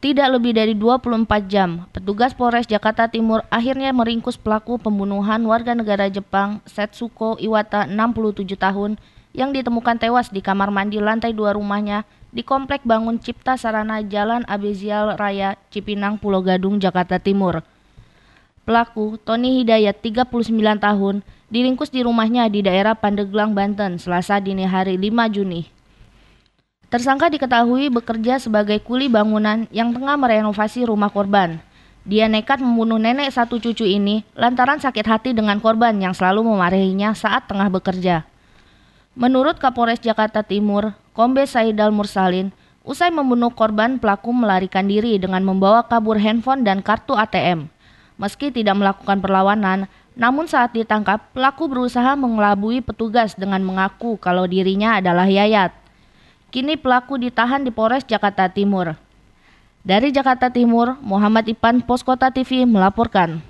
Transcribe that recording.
Tidak lebih dari 24 jam, petugas Polres Jakarta Timur akhirnya meringkus pelaku pembunuhan warga negara Jepang Setsuko Iwata 67 tahun yang ditemukan tewas di kamar mandi lantai dua rumahnya di Komplek Bangun Cipta Sarana Jalan Abezial Raya, Cipinang, Pulau Gadung, Jakarta Timur. Pelaku, Tony Hidayat, 39 tahun, diringkus di rumahnya di daerah Pandeglang, Banten, Selasa dini hari 5 Juni. Tersangka diketahui bekerja sebagai kuli bangunan yang tengah merenovasi rumah korban. Dia nekat membunuh nenek satu cucu ini lantaran sakit hati dengan korban yang selalu memarahinya saat tengah bekerja. Menurut Kapolres Jakarta Timur, Kombes Saidal Mursalin, usai membunuh korban pelaku melarikan diri dengan membawa kabur handphone dan kartu ATM. Meski tidak melakukan perlawanan, namun saat ditangkap, pelaku berusaha mengelabui petugas dengan mengaku kalau dirinya adalah Yayat. Kini pelaku ditahan di Polres Jakarta Timur. Dari Jakarta Timur, Muhammad Ipan Poskota TV melaporkan.